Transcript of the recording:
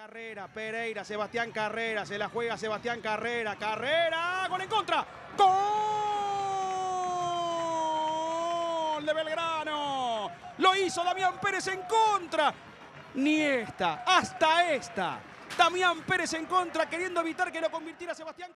Carrera, Pereira, Sebastián Carrera, se la juega Sebastián Carrera, Carrera, gol en contra, gol de Belgrano, lo hizo Damián Pérez en contra, ni esta, hasta esta, Damián Pérez en contra queriendo evitar que lo convirtiera Sebastián